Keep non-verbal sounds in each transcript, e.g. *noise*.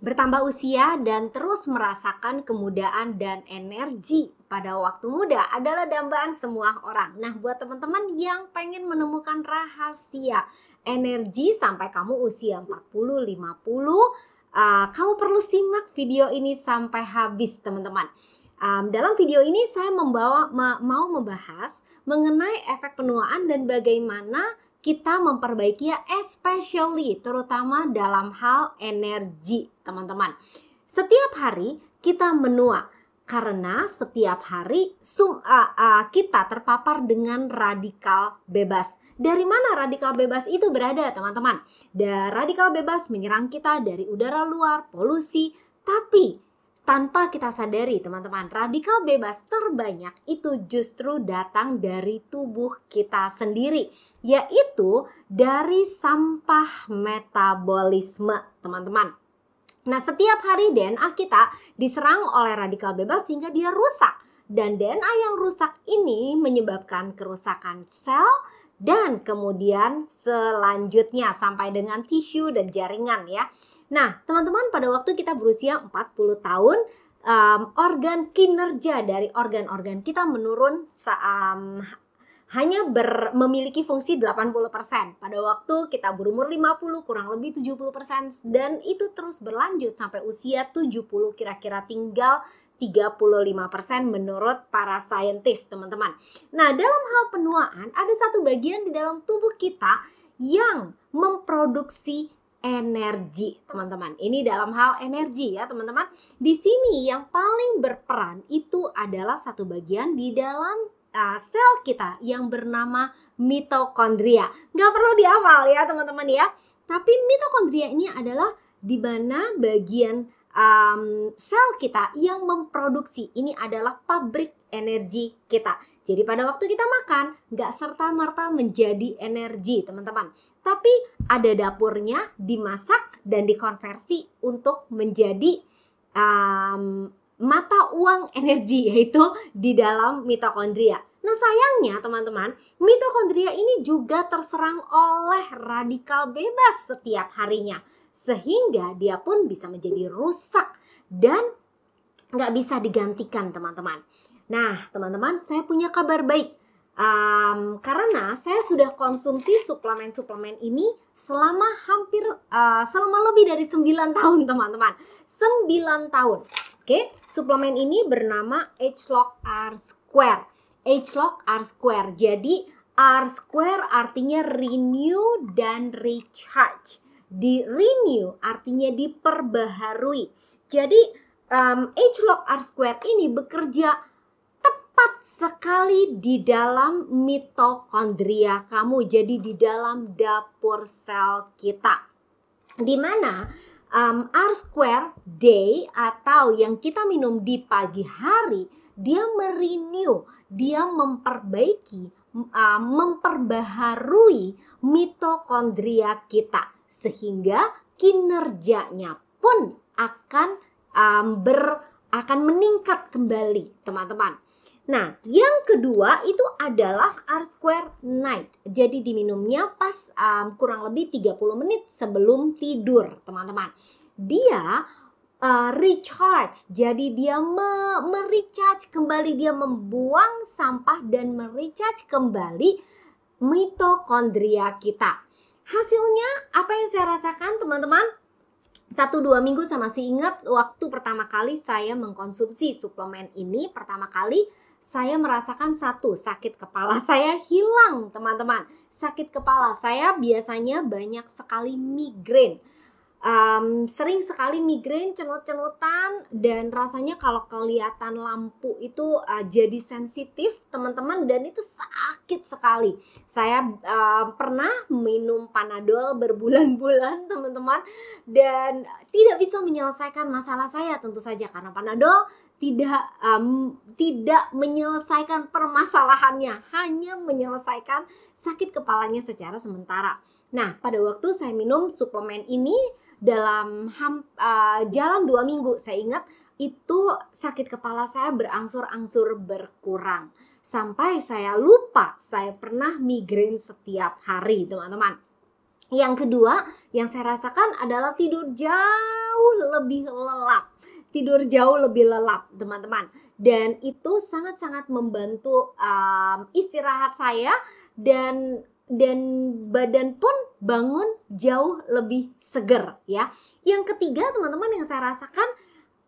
bertambah usia dan terus merasakan kemudaan dan energi pada waktu muda adalah dambaan semua orang. Nah, buat teman-teman yang pengen menemukan rahasia energi sampai kamu usia 40, 50, uh, kamu perlu simak video ini sampai habis, teman-teman. Um, dalam video ini saya membawa ma mau membahas mengenai efek penuaan dan bagaimana kita memperbaiki ya especially terutama dalam hal energi teman-teman. Setiap hari kita menua karena setiap hari sum, uh, uh, kita terpapar dengan radikal bebas. Dari mana radikal bebas itu berada teman-teman? radikal bebas menyerang kita dari udara luar, polusi, tapi tanpa kita sadari, teman-teman, radikal bebas terbanyak itu justru datang dari tubuh kita sendiri, yaitu dari sampah metabolisme, teman-teman. Nah, setiap hari DNA kita diserang oleh radikal bebas sehingga dia rusak. Dan DNA yang rusak ini menyebabkan kerusakan sel, dan kemudian selanjutnya sampai dengan tisu dan jaringan ya. Nah, teman-teman pada waktu kita berusia 40 tahun, um, organ kinerja dari organ-organ kita menurun um, hanya ber, memiliki fungsi 80% pada waktu kita berumur 50 kurang lebih 70% dan itu terus berlanjut sampai usia 70 kira-kira tinggal 35% menurut para saintis teman-teman. Nah dalam hal penuaan ada satu bagian di dalam tubuh kita yang memproduksi energi, teman-teman. Ini dalam hal energi ya, teman-teman. Di sini yang paling berperan itu adalah satu bagian di dalam uh, sel kita yang bernama mitokondria. Nggak perlu diawal ya, teman-teman ya. Tapi mitokondria ini adalah di mana bagian um, sel kita yang memproduksi. Ini adalah pabrik energi kita. Jadi pada waktu kita makan, nggak serta-merta menjadi energi, teman-teman. Tapi ada dapurnya, dimasak, dan dikonversi untuk menjadi um, mata uang energi, *laughs* yaitu di dalam mitokondria. Nah sayangnya teman-teman, mitokondria ini juga terserang oleh radikal bebas setiap harinya sehingga dia pun bisa menjadi rusak dan nggak bisa digantikan teman-teman. Nah teman-teman saya punya kabar baik um, karena saya sudah konsumsi suplemen-suplemen ini selama hampir uh, selama lebih dari 9 tahun teman-teman 9 tahun oke okay? suplemen ini bernama H-Lock R Square H-Lock R Square jadi R Square artinya renew dan recharge di renew artinya diperbaharui. Jadi um, H log R square ini bekerja tepat sekali di dalam mitokondria kamu. Jadi di dalam dapur sel kita. Di mana um, R square day atau yang kita minum di pagi hari dia merenew, dia memperbaiki, uh, memperbaharui mitokondria kita sehingga kinerjanya pun akan um, ber akan meningkat kembali, teman-teman. Nah, yang kedua itu adalah R square night. Jadi diminumnya pas um, kurang lebih 30 menit sebelum tidur, teman-teman. Dia uh, recharge. Jadi dia me merecharge kembali, dia membuang sampah dan merecharge kembali mitokondria kita hasilnya apa yang saya rasakan teman-teman satu dua minggu saya masih ingat waktu pertama kali saya mengkonsumsi suplemen ini pertama kali saya merasakan satu sakit kepala *laughs* saya hilang teman-teman sakit kepala saya biasanya banyak sekali migrain um, sering sekali migrain, cenut-cenutan, dan rasanya kalau kelihatan lampu itu uh, jadi sensitif, teman-teman, dan itu sakit sekali. Saya uh, pernah minum panadol berbulan-bulan, *laughs* teman-teman, dan tidak bisa menyelesaikan masalah saya, tentu saja karena panadol tidak um, tidak menyelesaikan permasalahannya, hanya menyelesaikan sakit kepalanya secara sementara. Nah, pada waktu saya minum suplemen ini dalam ham, uh, jalan dua minggu saya ingat itu sakit kepala saya berangsur-angsur berkurang sampai saya lupa saya pernah migrain setiap hari teman-teman yang kedua yang saya rasakan adalah tidur jauh lebih lelap tidur jauh lebih lelap teman-teman dan itu sangat-sangat membantu um, istirahat saya dan dan badan pun bangun jauh lebih seger ya. Yang ketiga teman-teman yang saya rasakan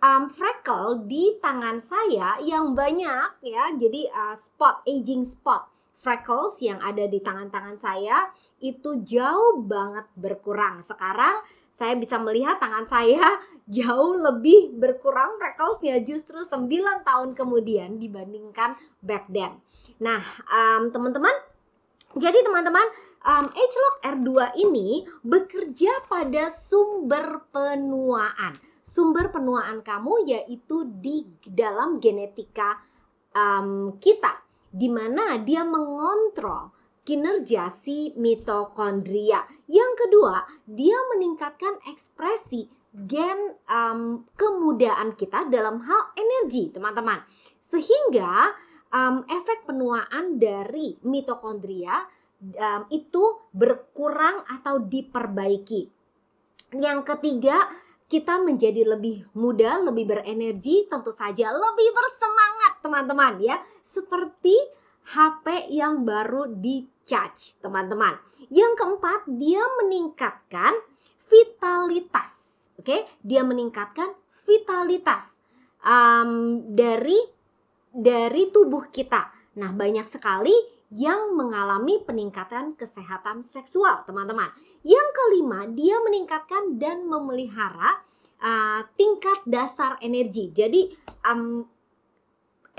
um, freckle di tangan saya yang banyak ya. Jadi uh, spot aging spot freckles yang ada di tangan-tangan saya itu jauh banget berkurang. Sekarang saya bisa melihat tangan saya *laughs* jauh lebih berkurang frecklesnya justru 9 tahun kemudian dibandingkan back then. Nah, teman um, teman-teman jadi teman-teman, um, H-log R2 ini bekerja pada sumber penuaan. Sumber penuaan kamu yaitu di dalam genetika um, kita, di mana dia mengontrol kinerja si mitokondria. Yang kedua, dia meningkatkan ekspresi gen um, kemudaan kita dalam hal energi, teman-teman. Sehingga um, efek penuaan dari mitokondria um, itu berkurang atau diperbaiki. Yang ketiga, kita menjadi lebih muda, lebih berenergi, tentu saja lebih bersemangat, teman-teman ya. Seperti HP yang baru di-charge, teman-teman. Yang keempat, dia meningkatkan vitalitas. Oke, okay? dia meningkatkan vitalitas um, dari dari tubuh kita. Nah, banyak sekali yang mengalami peningkatan kesehatan seksual, teman-teman. Yang kelima, dia meningkatkan dan memelihara uh, tingkat dasar energi. Jadi, um,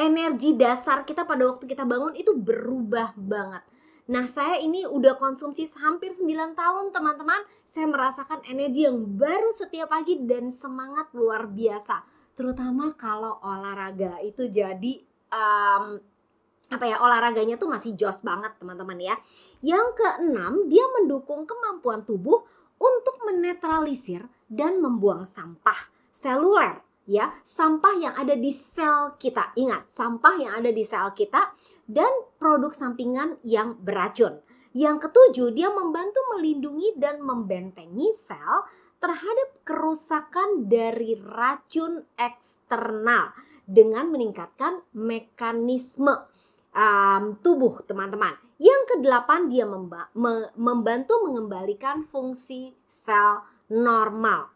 energi dasar kita pada waktu kita bangun itu berubah banget. Nah, saya ini udah konsumsi hampir 9 tahun, teman-teman. Saya merasakan energi yang baru setiap pagi dan semangat luar biasa terutama kalau olahraga itu jadi um, apa ya olahraganya tuh masih jos banget teman-teman ya. Yang keenam, dia mendukung kemampuan tubuh untuk menetralisir dan membuang sampah seluler ya, sampah yang ada di sel kita. Ingat, sampah yang ada di sel kita dan produk sampingan yang beracun. Yang ketujuh, dia membantu melindungi dan membentengi sel terhadap kerusakan dari racun eksternal dengan meningkatkan mekanisme um, tubuh teman-teman. Yang kedelapan dia memba me membantu mengembalikan fungsi sel normal.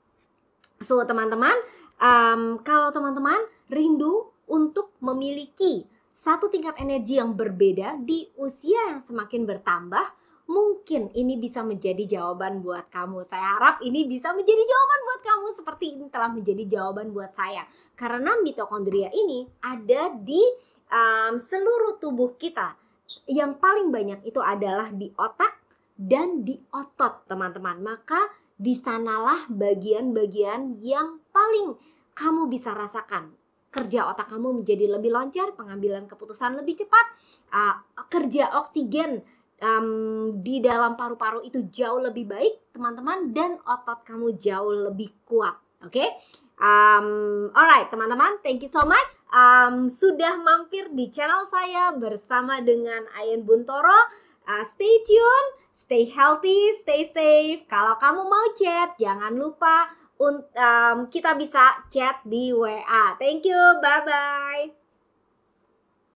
So teman-teman, um, kalau teman-teman rindu untuk memiliki satu tingkat energi yang berbeda di usia yang semakin bertambah, mungkin ini bisa menjadi jawaban buat kamu. Saya harap ini bisa menjadi jawaban buat kamu seperti ini telah menjadi jawaban buat saya. Karena mitokondria ini ada di um, seluruh tubuh kita. Yang paling banyak itu adalah di otak dan di otot, teman-teman. Maka di sanalah bagian-bagian yang paling kamu bisa rasakan kerja otak kamu menjadi lebih lancar, pengambilan keputusan lebih cepat, uh, kerja oksigen um, di dalam paru-paru itu jauh lebih baik, teman-teman, dan otot kamu jauh lebih kuat. Oke, okay? um, alright, teman-teman, thank you so much um, sudah mampir di channel saya bersama dengan Ayen Buntoro. Uh, stay tune, stay healthy, stay safe. Kalau kamu mau chat, jangan lupa um, kita bisa chat di WA. Thank you, bye bye.